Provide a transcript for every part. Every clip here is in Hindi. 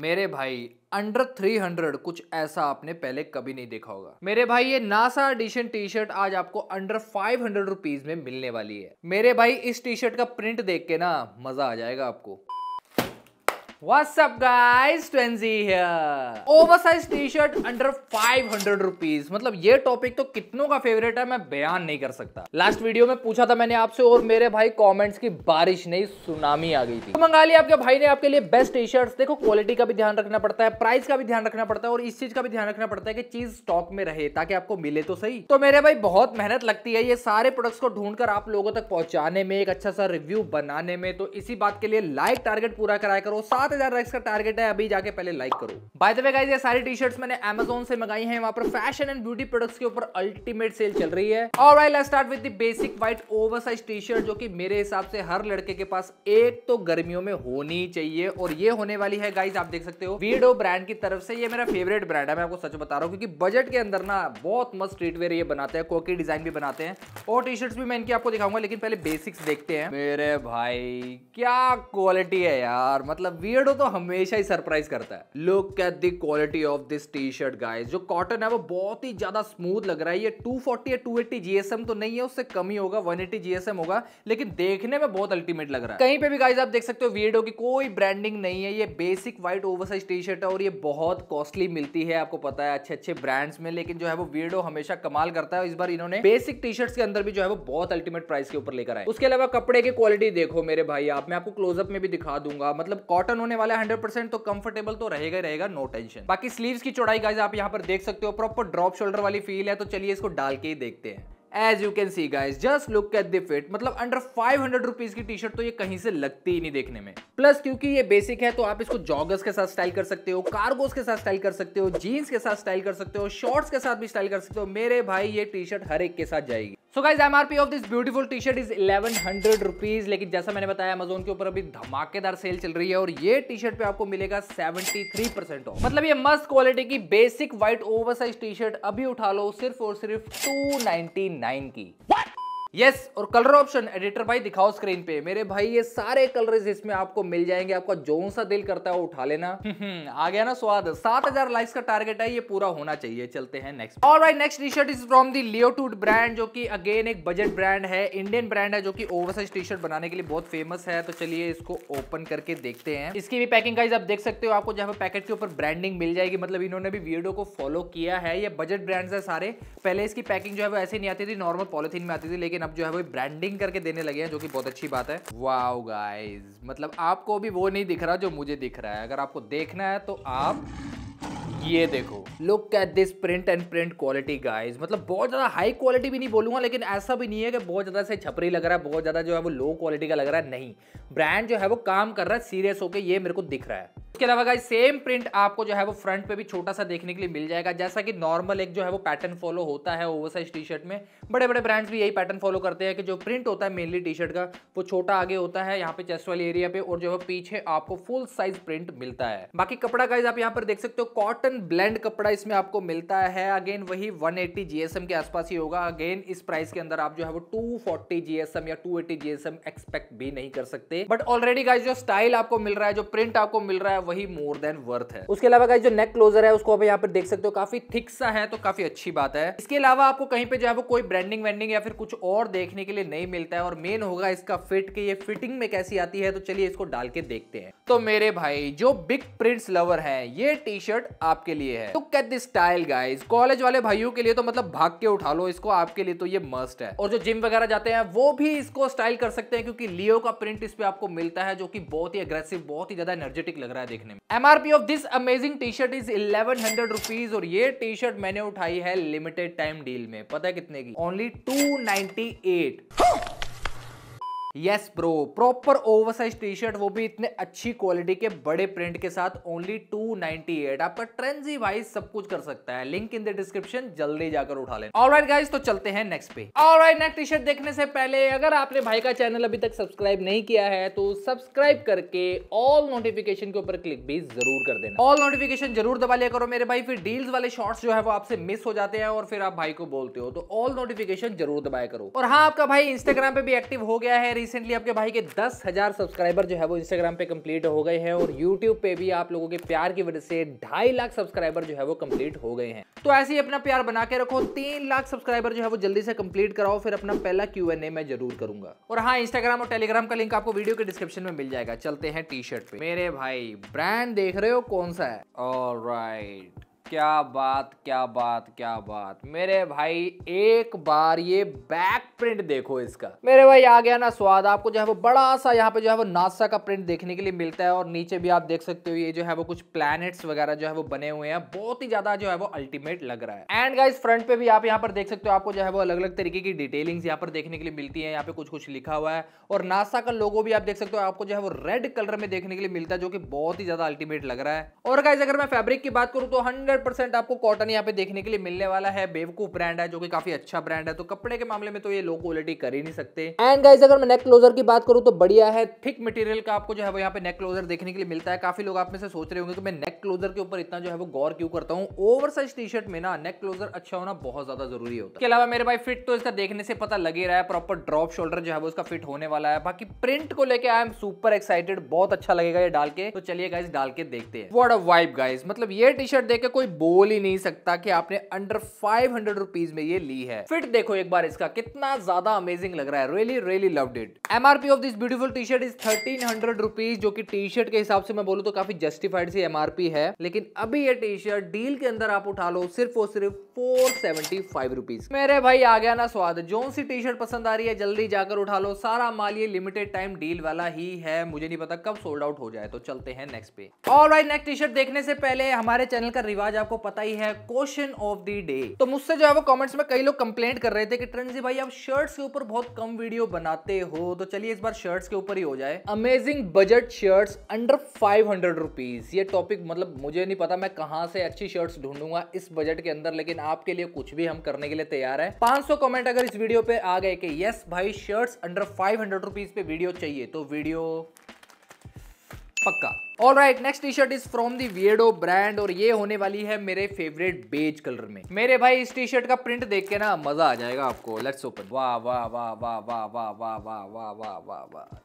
मेरे भाई अंडर 300 कुछ ऐसा आपने पहले कभी नहीं देखा होगा मेरे भाई ये नासा एडिशन टी शर्ट आज आपको अंडर 500 हंड्रेड में मिलने वाली है मेरे भाई इस टी शर्ट का प्रिंट देख के ना मजा आ जाएगा आपको What's up guys, Twenzy here. Oversized t-shirt under 500 rupees. मतलब ये टॉपिक तो कितनों का फेवरेट है मैं बयान नहीं कर सकता लास्ट वीडियो में पूछा था मैंने आपसे और मेरे भाई कमेंट्स की बारिश नहीं सुनामी आ गई थी तो मंगा लिया आपके भाई ने आपके लिए बेस्ट टी शर्ट देखो क्वालिटी का भी ध्यान रखना पड़ता है प्राइस का भी ध्यान रखना पड़ता है और इस चीज का भी ध्यान रखना पड़ता है कि चीज स्टॉक में रहे ताकि आपको मिले तो सही तो मेरे भाई बहुत मेहनत लगती है ये सारे प्रोडक्ट्स को ढूंढकर आप लोगों तक पहुंचाने में एक अच्छा सा रिव्यू बनाने में तो इसी बात के लिए लाइक टारगेट पूरा कराया करो साथ सात हजार लाइक्स का टारगेट है अभी जाके पहले लाइक करो बाय द वे गाइस ये सारी टी शर्ट्स मैंने अमेजोन से मंगाई हैं वहां पर फैशन एंड ब्यूटी प्रोडक्ट्स के ऊपर अल्टीमेट सेल चल रही है और I let's start with the basic white oversize T shirt जो कि मेरे हिसाब से हर लड़के के पास एक तो गर्मियों में होनी चाहिए और ये होने वाली है गाइज आप देख सकते हो वीडो ब्रांड की तरफ से ये मेरा फेवरेट ब्रांड है मैं आपको सच बता रहा हूँ क्योंकि बजट के अंदर ना बहुत मस्त स्ट्रीट वेयर ये बनाते हैं कोकी डिजाइन भी बनाते हैं और टी शर्ट्स भी मैं इनकी आपको दिखाऊंगा लेकिन पहले बेसिक्स देखते हैं मेरे भाई क्या क्वालिटी है यार मतलब वीडियो हो तो हमेशा ही सरप्राइज करता है look at the quality of this T shirt guys जो कॉटन है वो बहुत ही ज्यादा स्मूथ लग रहा है ये 240 फोर्टी या 280 जीएसएम तो नहीं है उससे कम ही होगा 180 जीएसएम होगा लेकिन देखने में बहुत अल्टीमेट लग रहा है कहीं पे भी गाइज आप देख सकते हो वीडियो की कोई ब्रांडिंग नहीं है ये basic white oversize T shirt है और ये बहुत कॉस्टली मिलती है आपको पता है अच्छे अच्छे ब्रांड्स में लेकिन जो है वो वीडियो हमेशा कमाल करता है इस बार इन्होंने बेसिक टी शर्ट्स के अंदर भी जो है वो बहुत अल्टीमेट प्राइस के ऊपर लेकर आए उसके अलावा कपड़े की क्वालिटी देखो मेरे भाई आप मैं आपको क्लोजअप में भी दिखा दूंगा मतलब कॉटन होने होने वाला है 100% तो कंफर्टेबल तो रहेगा ही रहेगा नो टेंशन बाकी स्लीव्स की चौड़ाई गाइज आप यहाँ पर देख सकते हो प्रॉपर ड्रॉप शोल्डर वाली फील है तो चलिए इसको डाल के ही देखते हैं as you can see guys just look at the fit मतलब अंडर फाइव हंड्रेड रुपीज की टी शर्ट तो ये कहीं से लगती ही नहीं देखने में प्लस क्योंकि ये बेसिक है तो आप इसको जॉगर्स के साथ स्टाइल कर सकते हो कार्गोस के साथ स्टाइल कर सकते हो जीन्स के साथ स्टाइल कर सकते हो शॉर्ट्स के साथ भी स्टाइल कर सकते हो मेरे भाई ये टी शर्ट हर एक के साथ जाएगी so guys M R P of this beautiful T shirt is eleven hundred rupees लेकिन जैसा मैंने बताया अमेजोन के ऊपर अभी धमाकेदार सेल चल रही है और ये टी शर्ट पे आपको मिलेगा सेवेंटी थ्री परसेंट ऑफ मतलब ये मस्त क्वालिटी की basic white over size T shirt अभी उठा लो सिर्फ और सिर्फ टू नाइनटी नाइन की What? यस और कलर ऑप्शन एडिटर भाई दिखाओ स्क्रीन पे मेरे भाई ये सारे कलर इसमें आपको मिल जाएंगे आपका जो सा दिल करता है वो उठा लेना हम्म, हम्म, आ गया ना स्वाद सात हजार लाइक्स का टारगेट है ये पूरा होना चाहिए चलते हैं नेक्स्ट और भाई next T shirt is from the टूट ब्रांड जो कि अगेन एक बजट ब्रांड है इंडियन ब्रांड है जो की ओवरसाइज टी शर्ट बनाने के लिए बहुत फेमस है तो चलिए इसको ओपन करके देखते हैं इसकी भी पैकिंग का आप देख सकते हो आपको जहाँ पे पैकेट के ऊपर ब्रांडिंग मिल जाएगी मतलब इन्होंने भी वीडियो को फॉलो किया है ये बजट ब्रांड है सारे पहले इसकी पैकिंग जो है वो ऐसे नहीं आती थी नॉर्मल पॉलिथिन में आती थी लेकिन लेकिन अब जो है वो ब्रांडिंग करके देने लगे हैं जो कि बहुत अच्छी बात है वाओ गाइस मतलब आपको भी वो नहीं दिख रहा जो मुझे दिख रहा है अगर आपको देखना है तो आप ये देखो look at this print and print quality guys मतलब बहुत ज्यादा हाई क्वालिटी भी नहीं बोलूंगा लेकिन ऐसा भी नहीं है कि बहुत ज्यादा से छपरी लग रहा है बहुत ज्यादा जो है वो लो क्वालिटी का लग रहा है नहीं ब्रांड जो है वो काम कर रहा है सीरियस होकर ये मेरे को दिख रहा है इसके अलावा गाइस सेम प्रिंट आपको जो है वो फ्रंट पे भी छोटा सा देखने के लिए मिल जाएगा जैसा कि नॉर्मल एक जो है वो पैटर्न फॉलो होता है ओवरसाइज टी शर्ट में बड़े बड़े ब्रांड्स भी यही पैटर्न फॉलो करते हैं कि जो प्रिंट होता है मेनली टी शर्ट का वो छोटा आगे होता है यहाँ पे चेस्ट वाले एरिया पे और जो है पीछे आपको फुल साइज प्रिंट मिलता है बाकी कपड़ा गाइज आप यहाँ पर देख सकते हो कॉटन ब्लैंड कपड़ा इसमें आपको मिलता है अगेन वही वन जीएसएम के आसपास ही होगा अगेन इस प्राइस के अंदर आप जो है वो टू जीएसएम या टू जीएसएम एक्सपेक्ट भी नहीं कर सकते बट ऑलरेडी गाइज जो स्टाइल आपको मिल रहा है जो प्रिंट आपको मिल रहा है वही मोर देन वर्थ है उसके अलावा जो नेक क्लोजर है उसको आप यहाँ पर देख सकते हो काफी थिक सा है तो काफी अच्छी बात है इसके अलावा आपको कहीं पे जो है वो कोई ब्रांडिंग वेंडिंग या फिर कुछ और देखने के लिए नहीं मिलता है और मेन होगा इसका फिट के ये फिटिंग में कैसी आती है तो चलिए इसको डाल के देखते हैं तो मेरे भाई जो बिग प्रिंट्स लवर है ये टी शर्ट आपके लिए है look at this style guys college वाले भाइयों के लिए तो मतलब भाग के उठा लो इसको आपके लिए तो ये मस्ट है और जो जिम वगैरह जाते हैं वो भी इसको स्टाइल कर सकते हैं क्योंकि लियो का प्रिंट इस पे आपको मिलता है जो कि बहुत ही अग्रेसिव बहुत ही ज्यादा एनर्जेटिक लग रहा है देखने में MRP of this amazing T shirt is eleven hundred rupees और ये टी शर्ट मैंने उठाई है लिमिटेड टाइम डील में पता है कितने की only two ninety eight yes bro proper oversize T shirt वो भी इतने अच्छी क्वालिटी के बड़े प्रिंट के साथ ओनली 298 आपका ट्रेंजी वाइज सब कुछ कर सकता है लिंक इन द डिस्क्रिप्शन जल्दी जाकर उठा लेना ऑलराइट गाइस तो चलते हैं नेक्स्ट पे ऑलराइट नेक्स्ट टी शर्ट देखने से पहले अगर आपने भाई का चैनल अभी तक सब्सक्राइब नहीं किया है तो सब्सक्राइब करके ऑल नोटिफिकेशन के ऊपर क्लिक भी जरूर कर देना ऑल नोटिफिकेशन जरूर दबा लिया करो मेरे भाई फिर डील्स वाले शॉर्ट्स जो है वो आपसे मिस हो जाते हैं और फिर आप भाई को बोलते हो तो ऑल नोटिफिकेशन जरूर दबाया करो और हाँ आपका भाई इंस्टाग्राम पे भी एक्टिव हो गया है रिसेंटली आपके भाई के दस हज़ार सब्सक्राइबर जो है वो इंस्टाग्राम पे कंप्लीट हो गए हैं और यूट्यूब पे भी आप लोगों के प्यार की वजह से ढाई लाख सब्सक्राइबर जो है वो कंप्लीट हो गए हैं तो ऐसे ही अपना प्यार बना के रखो तीन लाख सब्सक्राइबर जो है वो जल्दी से कंप्लीट कराओ फिर अपना पहला क्यू एन ए मैं जरूर करूंगा और हाँ इंस्टाग्राम और टेलीग्राम का लिंक आपको वीडियो के डिस्क्रिप्शन में मिल जाएगा चलते हैं टी शर्ट पे मेरे भाई ब्रांड देख रहे हो कौन सा है ऑल राइट क्या बात क्या बात क्या बात मेरे भाई एक बार ये बैक प्रिंट देखो इसका मेरे भाई आ गया ना स्वाद आपको जो है वो बड़ा सा यहाँ पे जो है वो नासा का प्रिंट देखने के लिए मिलता है और नीचे भी आप देख सकते हो ये जो है वो कुछ प्लैनेट्स वगैरह जो है वो बने हुए हैं बहुत ही ज्यादा जो है वो अल्टीमेट लग रहा है एंड गाइज फ्रंट पे भी आप यहाँ पर देख सकते हो आपको जो है वो अलग अलग तरीके की डिटेलिंग यहाँ पर देखने के लिए मिलती है यहाँ पे कुछ कुछ लिखा हुआ है और नासा का लोगो भी आप देख सकते हो आपको जो है वो रेड कलर में देखने के लिए मिलता है जो कि बहुत ही ज्यादा अल्टीमेट लग रहा है और गाइज अगर मैं फेब्रिक की बात करूँ तो हंड्रेड परसेंट आपको कॉटन यहाँ पे देखने के लिए मिलने वाला है बेवकू ब्रांड है जो कि काफी अच्छा ब्रांड है तो कपड़े के मामले में तो ये लो क्वालिटी कर ही नहीं सकते एंड गाइज अगर मैं नेक क्लोजर की बात करूँ तो बढ़िया है थिक मटेरियल का आपको जो है वो यहाँ पे नेक क्लोजर देखने के लिए मिलता है काफी लोग आप में से सोच रहे होंगे कि मैं नेक क्लोजर के ऊपर इतना जो है वो गौर क्यों करता हूँ ओवर साइज टी शर्ट में ना नेक क्लोजर अच्छा होना बहुत ज्यादा जरूरी होता है इसके अलावा मेरे भाई फिट तो इसका देखने से पता लगे रहा है प्रॉपर ड्रॉप शोल्डर जो है वो इसका फिट होने वाला है बाकी प्रिंट को लेकर आई एम सुपर एक्साइटेड बहुत अच्छा लगेगा ये डाल के तो चलिए गाइज डाल के देखते हैं वाइब गाइज मतलब ये टी शर्ट देख के कोई बोल ही नहीं सकता कि आपने अंडर फाइव हंड्रेड रुपीज में ये ली है फिट देखो एक बार इसका कितना ज्यादा अमेजिंग लग रहा है really really love it MRP of this beautiful T shirt is thirteen hundred rupees जो कि टी शर्ट के हिसाब से मैं बोलू तो काफी जस्टिफाइड सी एमआरपी है लेकिन अभी ये टी शर्ट डील के अंदर आप उठा लो सिर्फ और सिर्फ फोर सेवेंटी फाइव रुपीज मेरे भाई आ गया ना स्वाद जो सी टी शर्ट पसंद आ रही है जल्दी जाकर उठा लो सारा माल ये लिमिटेड टाइम डील वाला ही है मुझे नहीं पता कब सोल्ड आउट हो जाए तो चलते हैं नेक्स्ट पे all right next T shirt देखने से पहले हमारे चैनल का रिवाज आज आपको पता ही है क्वेश्चन ऑफ द डे तो मुझसे जो है वो कमेंट्स में कई लोग कंप्लेंट कर रहे थे कि ट्रेंड जी भाई आप शर्ट्स के ऊपर बहुत कम वीडियो बनाते हो तो चलिए इस बार शर्ट्स के ऊपर ही हो जाए amazing budget shirts under five hundred rupees ये टॉपिक मतलब मुझे नहीं पता मैं कहां से अच्छी शर्ट्स ढूंढूंगा इस बजट के अंदर लेकिन आपके लिए कुछ भी हम करने के लिए तैयार है पांच सौ कमेंट अगर इस वीडियो पे आ गए कि यस भाई शर्ट्स अंडर फाइव हंड्रेड पे वीडियो चाहिए तो वीडियो पक्का all right next T shirt is from the Veirdo brand और ये होने वाली है मेरे फेवरेट बेज कलर में मेरे भाई इस टी शर्ट का प्रिंट देख के ना मजा आ जाएगा आपको लेट्स ओपन वाह वाह वाह वाह वाह वाह वाह वाह वाह वाह वाह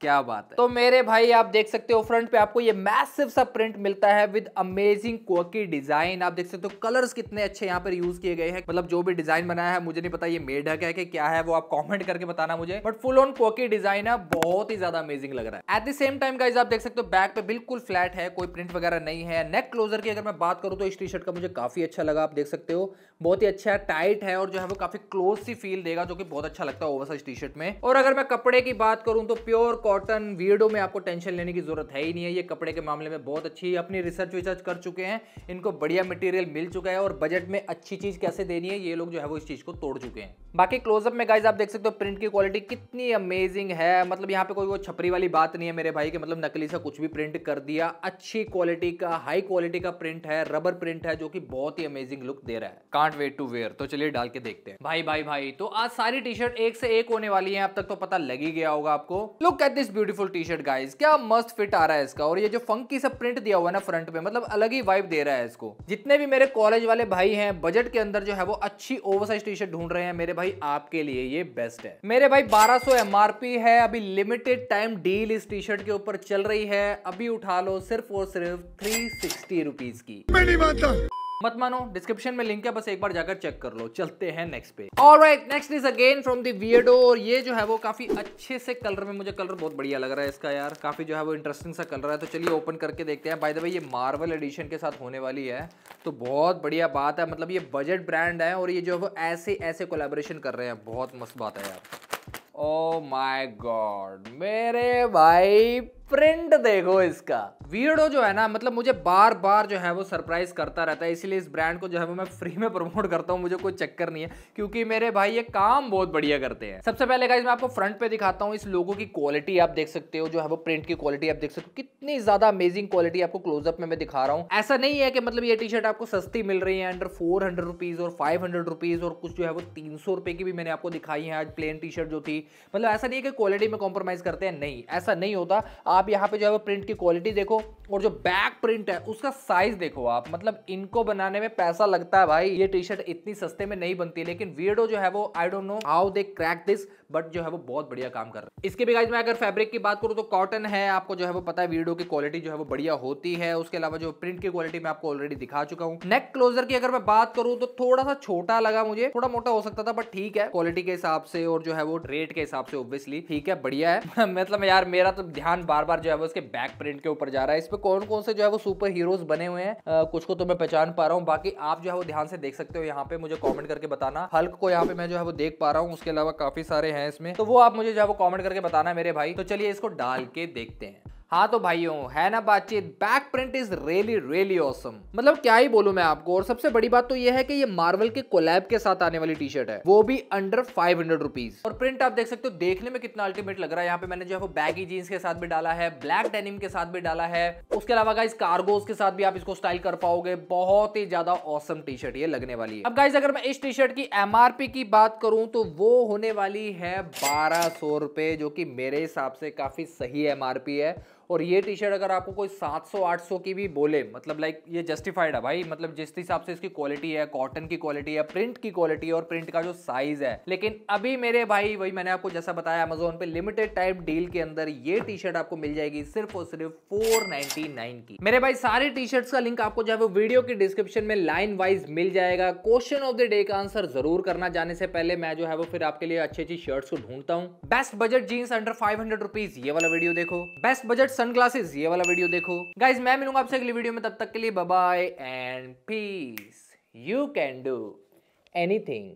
क्या बात है तो मेरे भाई आप देख सकते हो फ्रंट पे आपको ये मैसिव सा प्रिंट मिलता है विद अमेजिंग क्वकी डिजाइन आप देख सकते हो कलर्स कितने अच्छे यहाँ पर यूज किए गए हैं मतलब जो भी डिजाइन बनाया है मुझे नहीं पता ये मेड है कि क्या है वो आप कॉमेंट करके बताना मुझे बट फुल ऑन क्वकी डिजाइन है बहुत ही ज्यादा अमेजिंग लग रहा है एट द सेम टाइम का आप देख सकते हो बैक पे बिल्कुल फ्लैट है कोई प्रिंट वगैरह नहीं है नेक क्लोजर की अगर मैं बात करूँ तो इस टी शर्ट का मुझे काफी अच्छा लगा आप देख सकते हो बहुत ही अच्छा है टाइट है और जो है वो काफी क्लोज सी फील देगा जो कि बहुत अच्छा लगता है ओवर साइज टी शर्ट में और अगर मैं कपड़े की बात करूँ तो प्योर कॉटन वीडो में आपको टेंशन लेने की जरूरत है ही नहीं है ये कपड़े के मामले में बहुत अच्छी अपनी रिसर्च विसर्च कर चुके हैं इनको बढ़िया मटेरियल मिल चुका है और बजट में अच्छी चीज़ कैसे देनी है ये लोग जो है वो इस चीज़ को तोड़ चुके हैं बाकी क्लोजअप में गाइज आप देख सकते हो प्रिंट की क्वालिटी कितनी अमेजिंग है मतलब यहाँ पे कोई वो छपरी वाली बात नहीं है मेरे भाई के मतलब नकली सा कुछ भी प्रिंट कर दिया अच्छी क्वालिटी का हाई क्वालिटी का प्रिंट है रबर प्रिंट है जो कि बहुत ही अमेजिंग लुक दे रहा है कांट वेट टू वेयर तो चलिए डाल के देखते हैं भाई भाई भाई तो आज सारी टी शर्ट एक से एक होने वाली है अब तक तो पता लग ही गया होगा आपको लुक कहते this beautiful T shirt guys क्या मस्त फिट आ रहा है इसका और ये जो फंकी सा प्रिंट दिया हुआ है ना फ्रंट पे मतलब अलग ही वाइब दे रहा है इसको जितने भी मेरे कॉलेज वाले भाई हैं बजट के अंदर जो है वो अच्छी ओवरसाइज टी शर्ट ढूंढ रहे हैं मेरे भाई आपके लिए ये बेस्ट है मेरे भाई 1200 एमआरपी है अभी लिमिटेड टाइम डील इस टी शर्ट के ऊपर चल रही है अभी उठा लो सिर्फ और सिर्फ थ्री सिक्सटी की मैं मत मानो डिस्क्रिप्शन में लिंक है बस एक बार जाकर चेक कर लो चलते हैं नेक्स्ट पे alright next is again from the Veirdo और ये जो है वो काफी अच्छे से कलर में मुझे कलर बहुत बढ़िया लग रहा है इसका यार काफी जो है वो इंटरेस्टिंग सा कलर है तो चलिए ओपन करके देखते हैं बाय द वे ये मार्वल एडिशन के साथ होने वाली है तो बहुत बढ़िया बात है मतलब ये बजट ब्रांड है और ये जो है वो ऐसे ऐसे कोलेबोरेशन कर रहे हैं बहुत मस्त बात है यार ओ माई गॉड मेरे भाई प्रिंट देखो इसका वीडियो जो है ना मतलब मुझे बार बार जो है वो सरप्राइज करता रहता है इसीलिए इस ब्रांड को जो है वो मैं फ्री में प्रमोट करता हूँ मुझे कोई चक्कर नहीं है क्योंकि मेरे भाई ये काम बहुत बढ़िया करते हैं सबसे पहले गाइज मैं आपको फ्रंट पे दिखाता हूँ इस लोगों की क्वालिटी आप देख सकते हो जो है वो प्रिंट की क्वालिटी आप देख सकते हो कितनी ज्यादा अमेजिंग क्वालिटी आपको क्लोजअप में मैं दिखा रहा हूँ ऐसा नहीं है कि मतलब ये टी शर्ट आपको सस्ती मिल रही है अंडर फोर हंड्रेड रुपीज और फाइव हंड्रेड रुपीज और कुछ जो है वो तीन सौ रुपए की भी मैंने आपको दिखाई है आज प्लेन टी शर्ट जो थी मतलब ऐसा नहीं है कि क्वालिटी में कॉम्प्रोमाइज करते हैं नहीं ऐसा नहीं होता आप यहाँ पे जो है वो प्रिंट की क्वालिटी देखो और जो बैक प्रिंट है उसका साइज देखो आप मतलब इनको बनाने में पैसा लगता है भाई ये टी शर्ट इतनी सस्ते में नहीं बनती लेकिन वीडो जो है वो I don't know how they crack this but जो है वो बहुत बढ़िया काम कर रहा है इसके बिगाज में अगर फैब्रिक की बात करूँ तो कॉटन है आपको जो है वो पता है वीडियो की क्वालिटी जो है वो बढ़िया होती है उसके अलावा जो प्रिंट की क्वालिटी मैं आपको ऑलरेडी दिखा चुका हूँ नेक क्लोजर की अगर मैं बात करूँ तो थोड़ा सा छोटा लगा मुझे थोड़ा मोटा हो सकता था बट ठीक है क्वालिटी के हिसाब से और जो है वो रेट के हिसाब से ऑब्वियसली ठीक है बढ़िया है मतलब यार मेरा तो ध्यान बार बार जो है वो इसके बैक प्रिंट के ऊपर जा रहा है इस पर कौन कौन से जो है वो सुपर हीरोज बने हुए हैं कुछ को तो मैं पहचान पा रहा हूँ बाकी आप जो है वो ध्यान से देख सकते हो यहाँ पे मुझे कॉमेंट करके बताना हल्क को यहाँ पे मैं जो है वो देख पा रहा हूँ उसके अलावा काफी सारे हैं इसमें तो वो आप मुझे जो है वो कॉमेंट करके बताना मेरे भाई तो चलिए इसको डाल के देखते हैं हाँ तो भाइयों है ना बातचीत back print is really really awesome मतलब क्या ही बोलू मैं आपको और सबसे बड़ी बात तो ये है कि ये मार्वल के कोलैब के साथ आने वाली टी शर्ट है वो भी अंडर फाइव हंड्रेड रुपीज और प्रिंट आप देख सकते हो देखने में कितना अल्टीमेट लग रहा है यहाँ पे मैंने जो है वो बैगी जीन्स के साथ भी डाला है ब्लैक डेनिम के साथ भी डाला है उसके अलावा गाइज कार्गोज के साथ भी आप इसको स्टाइल कर पाओगे बहुत ही ज्यादा औसम टी शर्ट ये लगने वाली है अब गाइज अगर मैं इस टी शर्ट की एम की बात करूं तो वो होने वाली है बारह सौ रुपए जो की मेरे हिसाब से काफी सही एम है और ये टी शर्ट अगर आपको कोई 700-800 की भी बोले मतलब लाइक ये जस्टिफाइड है भाई मतलब जिस हिसाब से इसकी क्वालिटी है कॉटन की क्वालिटी है प्रिंट की क्वालिटी और प्रिंट का जो साइज है लेकिन अभी मेरे भाई वही मैंने आपको जैसा बताया अमेजोन पे लिमिटेड टाइप डील के अंदर ये टी शर्ट आपको मिल जाएगी सिर्फ और सिर्फ फोर की मेरे भाई सारे टी शर्ट का लिंक आपको जो है वो वीडियो के डिस्क्रिप्शन में लाइन वाइज मिल जाएगा क्वेश्चन ऑफ द डे का आंसर जरूर करना जाने से पहले मैं जो है वो फिर आपके लिए अच्छी अच्छी शर्ट्स को ढूंढता हूँ best budget jeans under five hundred ये वाला वीडियो देखो बेस्ट बजट सनग्लासेस ये वाला वीडियो देखो गाइज मैं मिलूंगा आपसे अगली वीडियो में तब तक के लिए bye and peace you can do anything